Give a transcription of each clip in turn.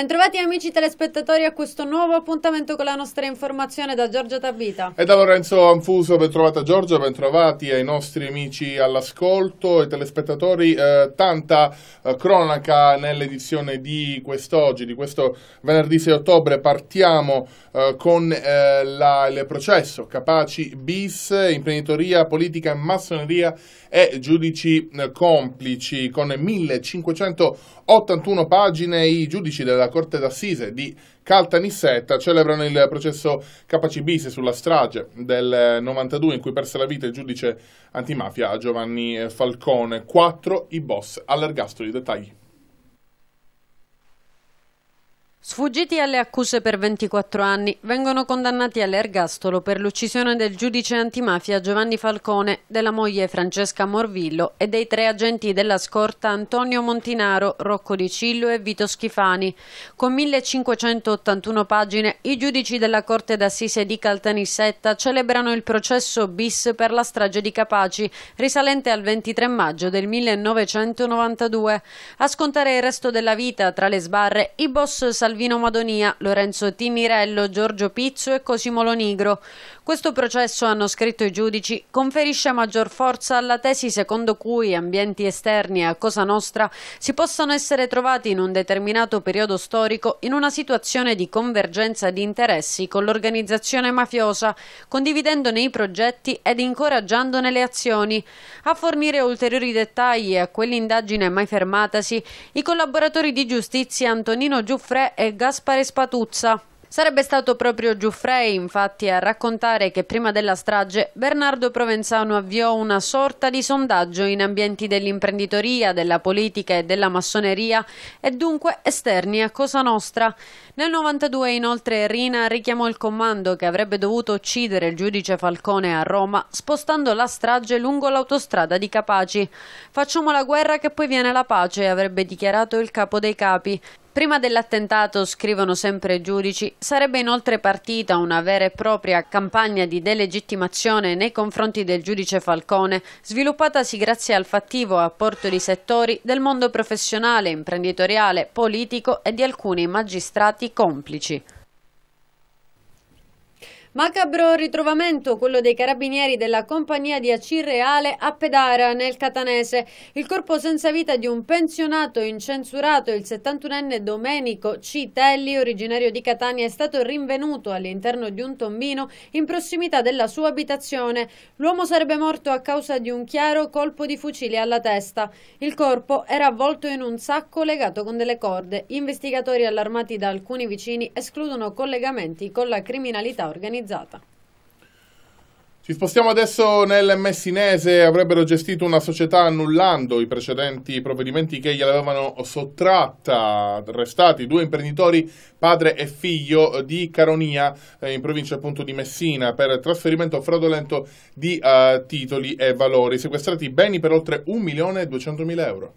Bentrovati amici telespettatori a questo nuovo appuntamento con la nostra informazione da Giorgio Tavita. e da Lorenzo Anfuso, bentrovata Giorgio, bentrovati ai nostri amici all'ascolto e telespettatori, eh, tanta eh, cronaca nell'edizione di quest'oggi, di questo venerdì 6 ottobre, partiamo eh, con eh, la, il processo Capaci bis, imprenditoria, politica, e massoneria e giudici eh, complici con 1581 pagine i giudici della Corte d'Assise di Caltanissetta celebrano il processo Capaci sulla strage del 92 in cui perse la vita il giudice antimafia Giovanni Falcone. Quattro i boss all'ergastolo. di dettagli. Sfuggiti alle accuse per 24 anni, vengono condannati all'ergastolo per l'uccisione del giudice antimafia Giovanni Falcone, della moglie Francesca Morvillo e dei tre agenti della scorta Antonio Montinaro, Rocco Di Cillo e Vito Schifani. Con 1581 pagine, i giudici della Corte d'Assise di Caltanissetta celebrano il processo bis per la strage di Capaci, risalente al 23 maggio del 1992. A scontare il resto della vita tra le sbarre, i boss salvano Salvino Madonia, Lorenzo Timirello, Giorgio Pizzo e Cosimo Lonigro. Questo processo, hanno scritto i giudici, conferisce maggior forza alla tesi secondo cui ambienti esterni a Cosa Nostra si possano essere trovati in un determinato periodo storico in una situazione di convergenza di interessi con l'organizzazione mafiosa, condividendone i progetti ed incoraggiandone le azioni. A fornire ulteriori dettagli a quell'indagine mai fermatasi, i collaboratori di giustizia Antonino Giuffre e Gaspare Spatuzza. Sarebbe stato proprio Giuffrey, infatti, a raccontare che prima della strage Bernardo Provenzano avviò una sorta di sondaggio in ambienti dell'imprenditoria, della politica e della massoneria e dunque esterni a Cosa Nostra. Nel 92 inoltre Rina richiamò il comando che avrebbe dovuto uccidere il giudice Falcone a Roma spostando la strage lungo l'autostrada di Capaci. Facciamo la guerra che poi viene la pace, avrebbe dichiarato il capo dei capi. Prima dell'attentato, scrivono sempre i giudici, sarebbe inoltre partita una vera e propria campagna di delegittimazione nei confronti del giudice Falcone, sviluppatasi grazie al fattivo apporto di settori del mondo professionale, imprenditoriale, politico e di alcuni magistrati complici. Macabro ritrovamento, quello dei carabinieri della compagnia di Acireale a Pedara, nel Catanese. Il corpo senza vita di un pensionato incensurato, il 71enne Domenico Citelli, originario di Catania, è stato rinvenuto all'interno di un tombino in prossimità della sua abitazione. L'uomo sarebbe morto a causa di un chiaro colpo di fucile alla testa. Il corpo era avvolto in un sacco legato con delle corde. Investigatori allarmati da alcuni vicini escludono collegamenti con la criminalità organizzata organizzata. Ci spostiamo adesso nel Messinese, avrebbero gestito una società annullando i precedenti provvedimenti che gliel'avevano sottratta, arrestati due imprenditori, padre e figlio di Caronia, eh, in provincia appunto di Messina, per trasferimento fraudolento di eh, titoli e valori, sequestrati beni per oltre 1.200.000 euro.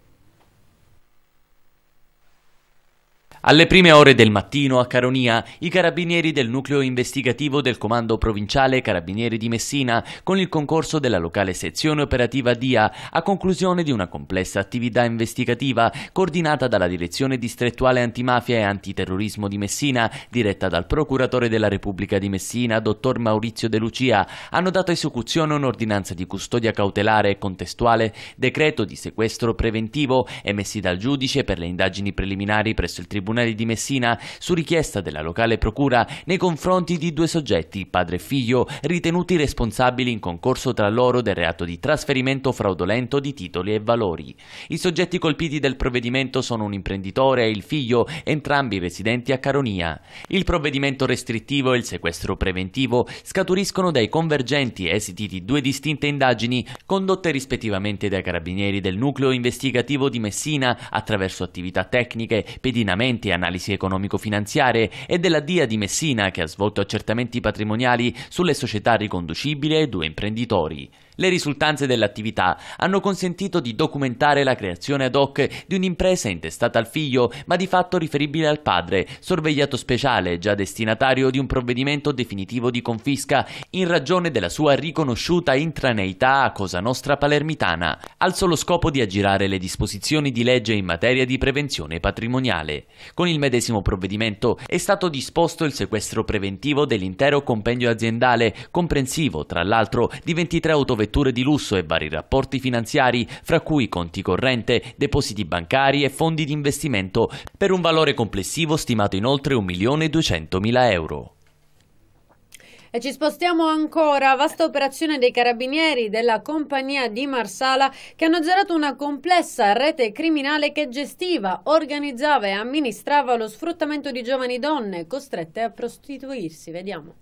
Alle prime ore del mattino a Caronia, i carabinieri del nucleo investigativo del Comando Provinciale Carabinieri di Messina, con il concorso della locale sezione operativa DIA, a conclusione di una complessa attività investigativa coordinata dalla Direzione Distrettuale Antimafia e Antiterrorismo di Messina, diretta dal Procuratore della Repubblica di Messina, dottor Maurizio De Lucia, hanno dato esecuzione un'ordinanza di custodia cautelare e contestuale, decreto di sequestro preventivo emessi dal giudice per le indagini preliminari presso il Tribunale tribunali di Messina su richiesta della locale procura nei confronti di due soggetti, padre e figlio, ritenuti responsabili in concorso tra loro del reato di trasferimento fraudolento di titoli e valori. I soggetti colpiti del provvedimento sono un imprenditore e il figlio, entrambi residenti a Caronia. Il provvedimento restrittivo e il sequestro preventivo scaturiscono dai convergenti esiti di due distinte indagini condotte rispettivamente dai carabinieri del nucleo investigativo di Messina attraverso attività tecniche, pedinamenti recenti analisi economico-finanziarie e della DIA di Messina che ha svolto accertamenti patrimoniali sulle società riconducibili ai due imprenditori. Le risultanze dell'attività hanno consentito di documentare la creazione ad hoc di un'impresa intestata al figlio, ma di fatto riferibile al padre, sorvegliato speciale, già destinatario di un provvedimento definitivo di confisca, in ragione della sua riconosciuta intraneità a Cosa Nostra palermitana, al solo scopo di aggirare le disposizioni di legge in materia di prevenzione patrimoniale. Con il medesimo provvedimento è stato disposto il sequestro preventivo dell'intero compendio aziendale, comprensivo, tra l'altro, di 23 autovetture vetture di lusso e vari rapporti finanziari, fra cui conti corrente, depositi bancari e fondi di investimento, per un valore complessivo stimato in oltre 1.200.000 euro. E ci spostiamo ancora, vasta operazione dei carabinieri della compagnia di Marsala che hanno zerato una complessa rete criminale che gestiva, organizzava e amministrava lo sfruttamento di giovani donne costrette a prostituirsi. Vediamo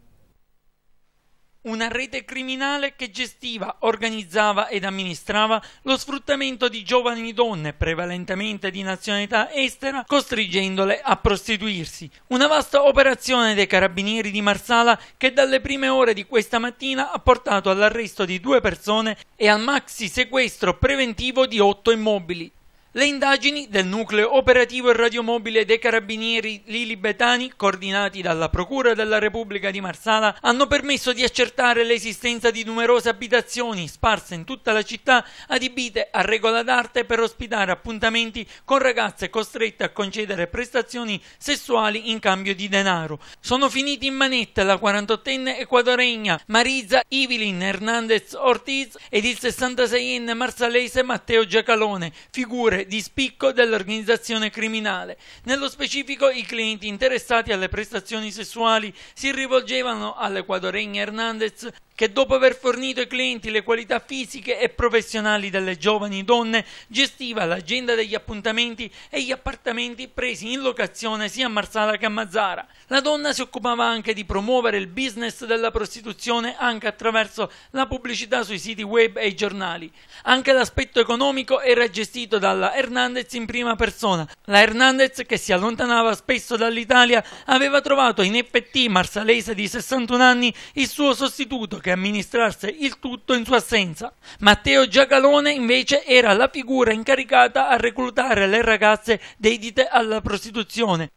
una rete criminale che gestiva, organizzava ed amministrava lo sfruttamento di giovani donne, prevalentemente di nazionalità estera, costringendole a prostituirsi. Una vasta operazione dei carabinieri di Marsala che dalle prime ore di questa mattina ha portato all'arresto di due persone e al maxi sequestro preventivo di otto immobili. Le indagini del nucleo operativo e radiomobile dei carabinieri Lili Betani, coordinati dalla Procura della Repubblica di Marsala, hanno permesso di accertare l'esistenza di numerose abitazioni sparse in tutta la città, adibite a regola d'arte per ospitare appuntamenti con ragazze costrette a concedere prestazioni sessuali in cambio di denaro. Sono finiti in manetta la 48enne equadoregna Mariza Ivilin Hernandez Ortiz ed il 66enne marsalese Matteo Giacalone, figure di spicco dell'organizzazione criminale. Nello specifico, i clienti interessati alle prestazioni sessuali si rivolgevano all'equadoregna Hernandez che dopo aver fornito ai clienti le qualità fisiche e professionali delle giovani donne, gestiva l'agenda degli appuntamenti e gli appartamenti presi in locazione sia a Marsala che a Mazzara. La donna si occupava anche di promuovere il business della prostituzione anche attraverso la pubblicità sui siti web e i giornali. Anche l'aspetto economico era gestito dalla viveva Hernandez in prima persona. La Hernandez, che si allontanava spesso dall'Italia, aveva trovato in FT marsalese di 61 anni il suo sostituto che amministrasse il tutto in sua assenza. Matteo Giacalone invece era la figura incaricata a reclutare le ragazze dedite alla prostituzione.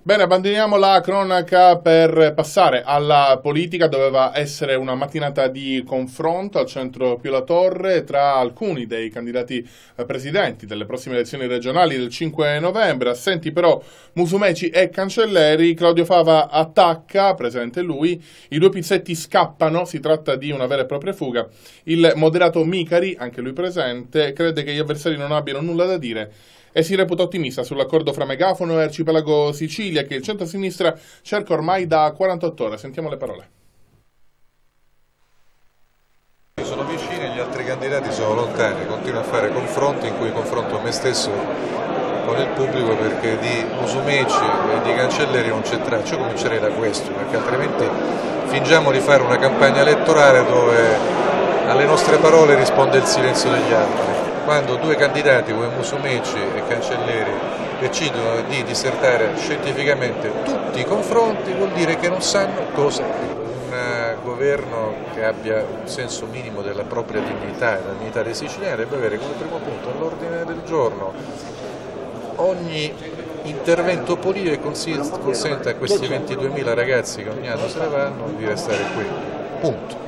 Bene, abbandoniamo la cronaca per passare alla politica. Doveva essere una mattinata di confronto al centro più La Torre tra alcuni dei candidati eh, presidenti delle prossime elezioni regionali del 5 novembre. Assenti però Musumeci e Cancelleri. Claudio Fava attacca, presente lui. I due pizzetti scappano, si tratta di una vera e propria fuga. Il moderato Micari, anche lui presente, crede che gli avversari non abbiano nulla da dire e si reputa ottimista sull'accordo fra Megafono e Arcipelago Sicilia che il centro-sinistra cerca ormai da 48 ore. Sentiamo le parole. Sono vicini, e gli altri candidati sono lontani, continuo a fare confronti in cui confronto me stesso con il pubblico perché di Musumeci e di Cancelleri non c'è traccia, io comincerei da questo perché altrimenti fingiamo di fare una campagna elettorale dove alle nostre parole risponde il silenzio degli altri quando due candidati come Musumeci e Cancelleri decidono di dissertare scientificamente tutti i confronti vuol dire che non sanno cosa un eh, governo che abbia un senso minimo della propria dignità e della dignità dei siciliani deve avere come primo punto all'ordine del giorno ogni intervento politico che consenta a questi 22.000 ragazzi che ogni anno se ne vanno di restare qui, punto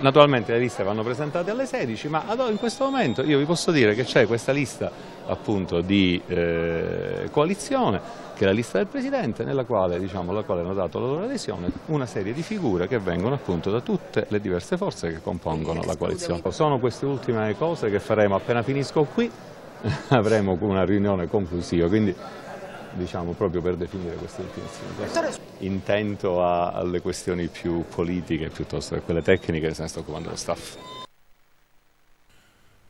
naturalmente le liste vanno presentate alle 16, ma in questo momento io vi posso dire che c'è questa lista appunto di eh, coalizione, che è la lista del Presidente, nella quale, diciamo, alla quale hanno dato la loro adesione una serie di figure che vengono appunto da tutte le diverse forze che compongono la coalizione. Sono queste ultime cose che faremo appena finisco qui, avremo una riunione conclusiva, quindi diciamo, proprio per definire queste definizioni. Intento a, alle questioni più politiche piuttosto che a quelle tecniche, se ne sta occupando lo staff.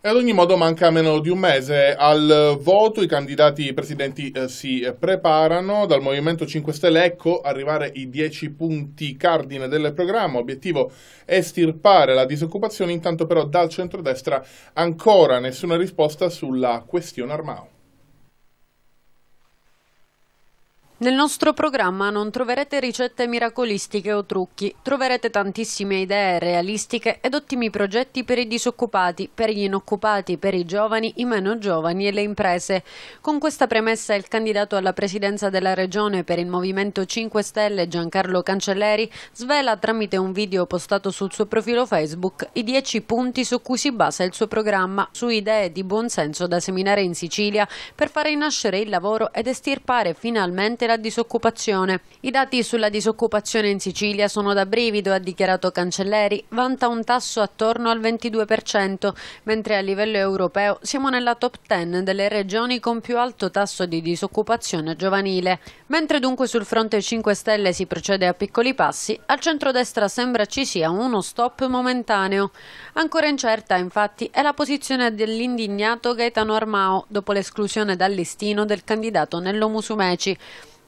E ad ogni modo manca meno di un mese al voto, i candidati presidenti eh, si preparano, dal Movimento 5 Stelle ecco arrivare i 10 punti cardine del programma, obiettivo estirpare la disoccupazione, intanto però dal centrodestra ancora nessuna risposta sulla questione Armao. Nel nostro programma non troverete ricette miracolistiche o trucchi, troverete tantissime idee realistiche ed ottimi progetti per i disoccupati, per gli inoccupati, per i giovani, i meno giovani e le imprese. Con questa premessa il candidato alla presidenza della Regione per il Movimento 5 Stelle Giancarlo Cancelleri svela tramite un video postato sul suo profilo Facebook i 10 punti su cui si basa il suo programma, su idee di buonsenso da seminare in Sicilia per far rinascere il lavoro ed estirpare finalmente combattere disoccupazione. I dati sulla disoccupazione in Sicilia sono da brivido, ha dichiarato Cancelleri, vanta un tasso attorno al 22%, mentre a livello europeo siamo nella top 10 delle regioni con più alto tasso di disoccupazione giovanile. Mentre dunque sul fronte 5 Stelle si procede a piccoli passi, al centrodestra sembra ci sia uno stop momentaneo. Ancora incerta, infatti, è la posizione dell'indignato Gaetano Armao dopo l'esclusione dal listino del candidato Nello Musumeci.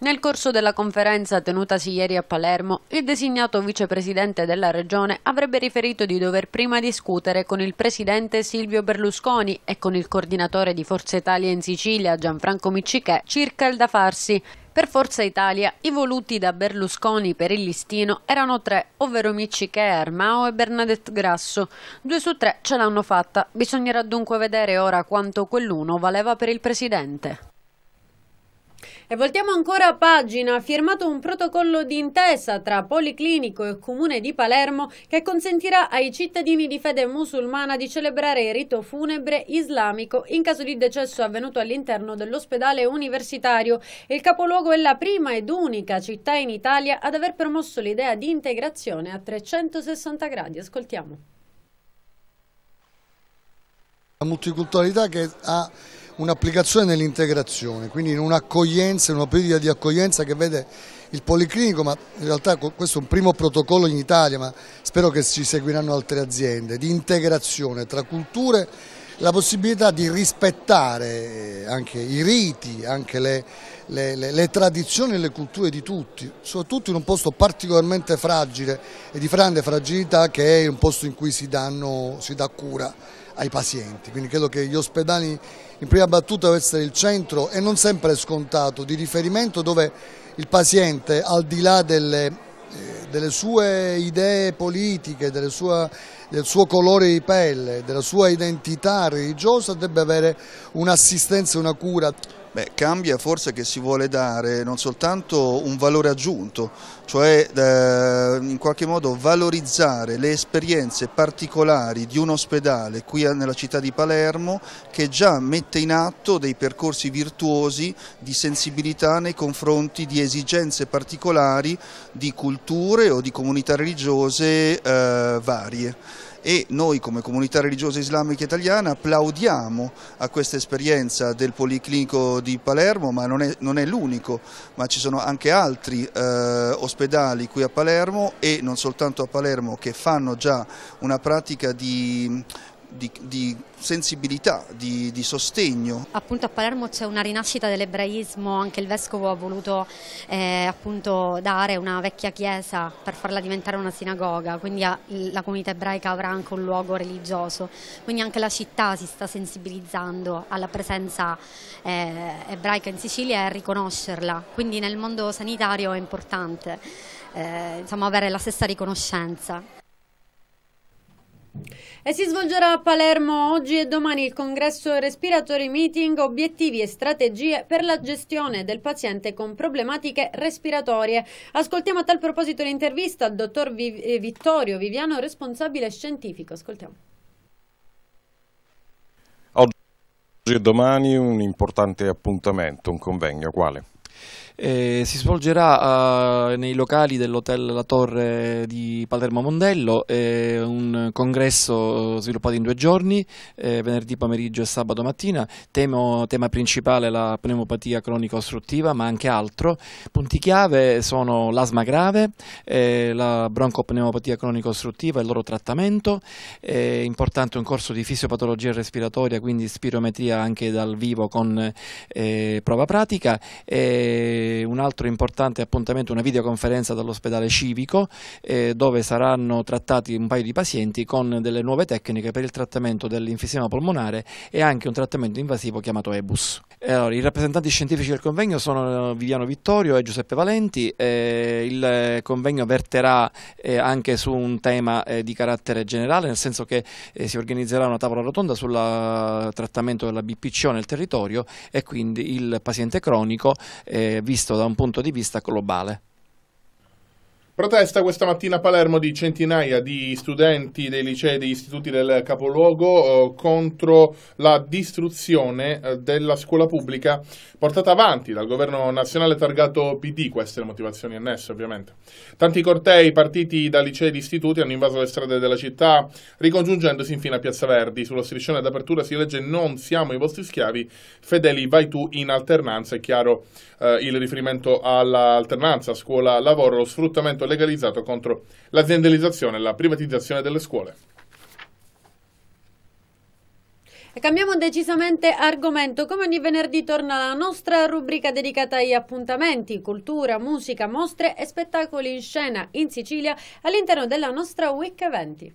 Nel corso della conferenza tenutasi ieri a Palermo, il designato vicepresidente della Regione avrebbe riferito di dover prima discutere con il presidente Silvio Berlusconi e con il coordinatore di Forza Italia in Sicilia Gianfranco Miccichè circa il da farsi. Per Forza Italia i voluti da Berlusconi per il listino erano tre, ovvero Miccichè, Armao e Bernadette Grasso. Due su tre ce l'hanno fatta, bisognerà dunque vedere ora quanto quell'uno valeva per il presidente. E voltiamo ancora a pagina. Firmato un protocollo d'intesa tra Policlinico e Comune di Palermo che consentirà ai cittadini di fede musulmana di celebrare il rito funebre islamico in caso di decesso avvenuto all'interno dell'ospedale universitario. Il capoluogo è la prima ed unica città in Italia ad aver promosso l'idea di integrazione a 360 gradi. Ascoltiamo. La multiculturalità che ha un'applicazione nell'integrazione, quindi in un'accoglienza, in una politica di accoglienza che vede il Policlinico, ma in realtà questo è un primo protocollo in Italia, ma spero che ci seguiranno altre aziende, di integrazione tra culture, la possibilità di rispettare eh, anche i riti, anche le, le, le, le tradizioni e le culture di tutti, soprattutto in un posto particolarmente fragile e di grande fragilità che è un posto in cui si, danno, si dà cura ai pazienti, quindi credo che gli ospedali in prima battuta devono essere il centro e non sempre scontato di riferimento dove il paziente al di là delle eh, delle sue idee politiche, sua, del suo colore di pelle, della sua identità religiosa debba avere un'assistenza e una cura. Beh, cambia forse che si vuole dare non soltanto un valore aggiunto, cioè eh, in qualche modo valorizzare le esperienze particolari di un ospedale qui nella città di Palermo che già mette in atto dei percorsi virtuosi di sensibilità nei confronti di esigenze particolari di culture o di comunità religiose eh, varie e noi come comunità religiosa islamica italiana applaudiamo a questa esperienza del Policlinico di Palermo, ma non è, è l'unico, ma ci sono anche altri eh, ospedali qui a Palermo e non soltanto a Palermo che fanno già una pratica di di, di, sensibilità, di, di, sostegno. Appunto a Palermo c'è una rinascita dell'ebraismo, anche il Vescovo ha voluto eh, appunto dare una vecchia chiesa per farla diventare una sinagoga, quindi la comunità ebraica avrà anche un luogo religioso, quindi anche la città si sta sensibilizzando alla presenza eh, ebraica in Sicilia e a riconoscerla, quindi nel mondo sanitario è importante eh, insomma, avere la stessa riconoscenza. E si svolgerà a Palermo oggi e domani il congresso Respiratory Meeting Obiettivi e strategie per la gestione del paziente con problematiche respiratorie. Ascoltiamo a tal proposito l'intervista al dottor Viv eh, Vittorio Viviano, responsabile scientifico. Ascoltiamo. Oggi e domani un importante appuntamento, un convegno quale? eh, si svolgerà eh, nei locali dell'Hotel La Torre di Palermo Mondello, eh, un congresso sviluppato in due giorni, eh, venerdì pomeriggio e sabato mattina, Temo, tema principale la pneumopatia cronica ostruttiva ma anche altro, punti chiave sono l'asma grave, eh, la broncopneumopatia cronica ostruttiva e il loro trattamento, è eh, importante un corso di fisiopatologia respiratoria, quindi spirometria anche dal vivo con prova pratica un altro importante appuntamento, una videoconferenza dall'ospedale civico eh, dove saranno trattati un paio di pazienti con delle nuove tecniche per il trattamento dell'infisema polmonare e anche un trattamento invasivo chiamato EBUS. Eh, allora, I rappresentanti scientifici del convegno sono eh, Viviano Vittorio e Giuseppe Valenti, eh, il eh, convegno verterà eh, anche su un tema di carattere generale, nel senso che si organizzerà una tavola rotonda sul trattamento della BPCO nel territorio e quindi il paziente cronico eh, visto da un punto di vista globale. Protesta questa mattina a Palermo di centinaia di studenti dei licei e degli istituti del capoluogo eh, contro la distruzione eh, della scuola pubblica portata avanti dal governo nazionale targato PD, queste le motivazioni annesse ovviamente. Tanti cortei partiti da licei e istituti hanno invaso le strade della città, ricongiungendosi infine a Piazza Verdi. Sullo striscione d'apertura si legge non siamo i vostri schiavi, fedeli vai tu in alternanza, è chiaro eh, il riferimento all'alternanza scuola-lavoro, lo sfruttamento legalizzato contro l'aziendalizzazione e la privatizzazione delle scuole. E cambiamo decisamente argomento. Come ogni venerdì torna la nostra rubrica dedicata agli appuntamenti, cultura, musica, mostre e spettacoli in scena in Sicilia all'interno della nostra Week 20.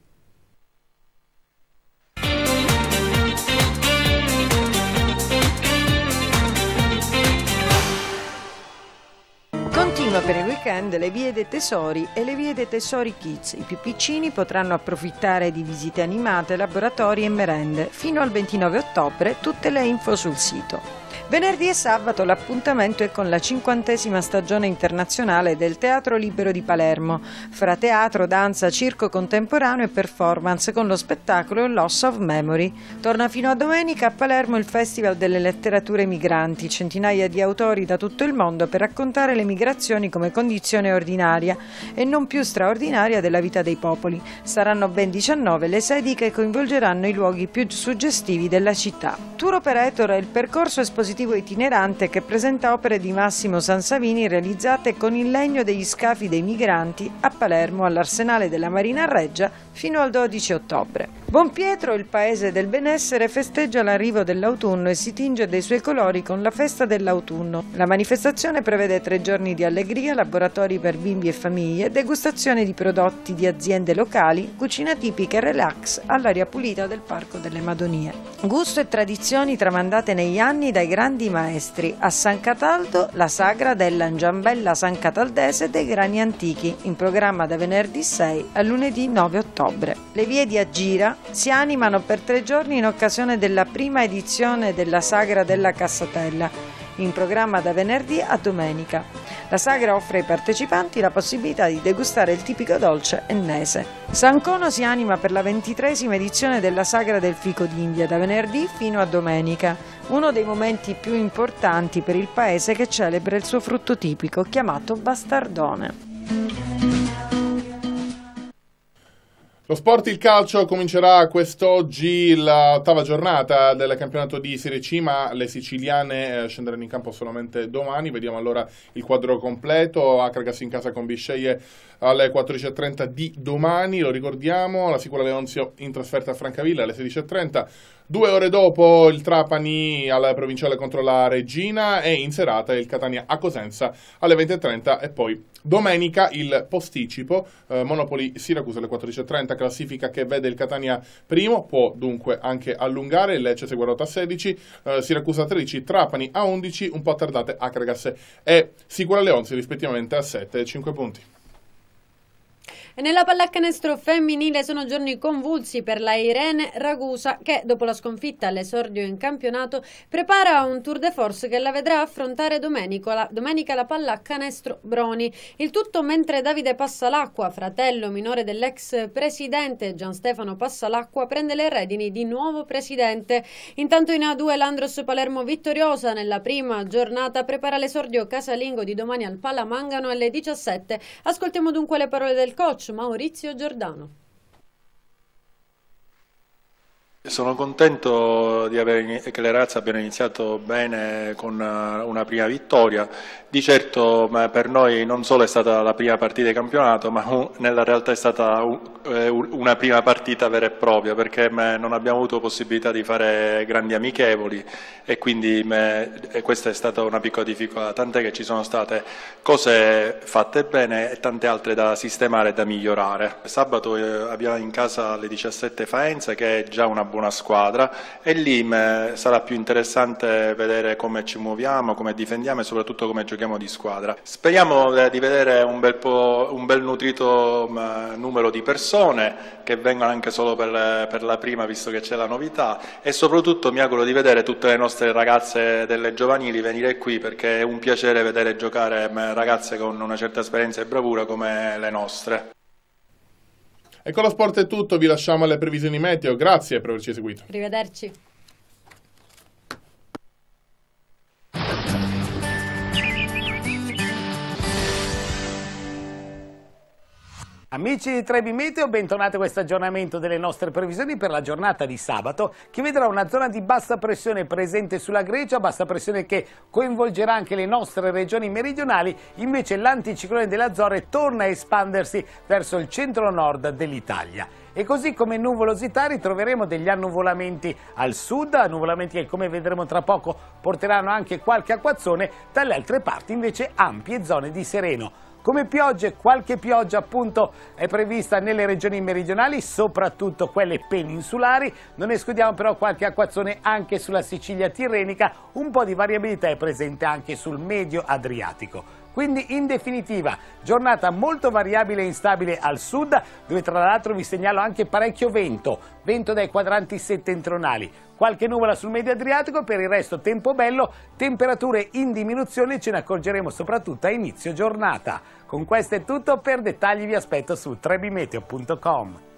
Continua per il weekend le vie dei tesori e le vie dei tesori kids. I più piccini potranno approfittare di visite animate, laboratori e merende. Fino al 29 ottobre tutte le info sul sito. Venerdì e sabato l'appuntamento è con la cinquantesima stagione internazionale del Teatro Libero di Palermo, fra teatro, danza, circo contemporaneo e performance con lo spettacolo Loss of Memory. Torna fino a domenica a Palermo il Festival delle Letterature Migranti, centinaia di autori da tutto il mondo per raccontare le migrazioni come condizione ordinaria e non più straordinaria della vita dei popoli. Saranno ben 19 le sedi che coinvolgeranno i luoghi più suggestivi della città. Tour Operator è il percorso espositivo espositivo itinerante che presenta opere di Massimo Sansavini realizzate con il legno degli scafi dei migranti a Palermo all'arsenale della Marina Reggia fino al 12 ottobre. Pietro, il paese del benessere, festeggia l'arrivo dell'autunno e si tinge dei suoi colori con la festa dell'autunno. La manifestazione prevede tre giorni di allegria, laboratori per bimbi e famiglie, degustazione di prodotti di aziende locali, cucina tipica e relax all'aria pulita del Parco delle Madonie. Gusto e tradizioni tramandate negli anni dai grandi maestri. A San Cataldo la sagra dell'Angiambella San Cataldese dei Grani Antichi, in programma da venerdì 6 a lunedì 9 ottobre ottobre. Le vie di Agira si animano per tre giorni in occasione della prima edizione della Sagra della Cassatella, in programma da venerdì a domenica. La sagra offre ai partecipanti la possibilità di degustare il tipico dolce ennese. Sancono si anima per la ventitresima edizione della sagra del fico d'India da venerdì fino a domenica, uno dei momenti più importanti per il paese che celebra il suo frutto tipico chiamato bastardone. Lo sport, il calcio, comincerà quest'oggi l'ottava giornata del campionato di Serie C, ma le siciliane eh, scenderanno in campo solamente domani. Vediamo allora il quadro completo. Acragas in casa con Bisceglie alle 14.30 di domani, lo ricordiamo. La Sicura Leonzio in trasferta a Francavilla alle 16.30. Due ore dopo il Trapani alla provinciale contro la Regina e in serata il Catania a Cosenza alle 20.30 e poi domenica il posticipo eh, Monopoli Siracusa alle 14.30 classifica che vede il Catania primo può dunque anche allungare Lecce segue a 16 eh, Siracusa a 13 Trapani a 11 un po' tardate Acragas e Sicura Leonzi rispettivamente a 7 e 5 punti e Nella pallacanestro femminile sono giorni convulsi per la Irene Ragusa che dopo la sconfitta all'esordio in campionato prepara un tour de force che la vedrà affrontare domenico, la, domenica la pallacanestro Broni. Il tutto mentre Davide Passalacqua, fratello minore dell'ex presidente Gian Stefano Passalacqua, prende le redini di nuovo presidente. Intanto in A2 l'Andros Palermo vittoriosa nella prima giornata prepara l'esordio casalingo di domani al Palamangano alle 17. Ascoltiamo dunque le parole del coach coach Maurizio Giordano. Sono contento aver, che le ragazze abbiano iniziato bene con eh, una prima vittoria. Di certo per noi non solo è stata la prima partita di campionato, ma nella realtà è stata eh, una prima partita vera e propria, perché non abbiamo avuto possibilità di fare grandi amichevoli e quindi questa è stata una piccola difficoltà, tant'è che ci sono state cose fatte bene e tante altre da sistemare e da migliorare. Sabato eh, abbiamo in casa le 17 Faenze, che è già una buona squadra e lì sarà più interessante vedere come ci muoviamo, come difendiamo e soprattutto come giochiamo di squadra. Speriamo eh, di vedere un bel, un bel nutrito numero di persone che vengano anche solo per, per la prima visto che c'è la novità e soprattutto mi auguro di vedere tutte le nostre ragazze delle giovanili venire qui perché è un piacere vedere giocare ragazze con una certa esperienza e bravura come le nostre. E con lo sport è tutto, vi lasciamo alle previsioni meteo. Grazie per averci seguito. Arrivederci. Amici di Trebi Meteo, bentornati a questo aggiornamento delle nostre previsioni per la giornata di sabato che vedrà una zona di bassa pressione presente sulla Grecia, bassa pressione che coinvolgerà anche le nostre regioni meridionali, invece l'anticiclone delle Azzorre torna a espandersi verso il centro-nord dell'Italia. E così come nuvolosità ritroveremo degli annuvolamenti al sud, annuvolamenti che come vedremo tra poco porteranno anche qualche acquazzone, dalle altre parti invece ampie zone di sereno come piogge, qualche pioggia appunto è prevista nelle regioni meridionali, soprattutto quelle peninsulari, non escludiamo però qualche acquazzone anche sulla Sicilia tirrenica, un po' di variabilità è presente anche sul medio Adriatico. Quindi in definitiva giornata molto variabile e instabile al sud dove tra l'altro vi segnalo anche parecchio vento, vento dai quadranti settentrionali. Qualche nuvola sul medio Adriatico, per il resto tempo bello, temperature in diminuzione ce ne accorgeremo soprattutto a inizio giornata. Con questo è tutto, per dettagli vi aspetto su trebimeteo.com.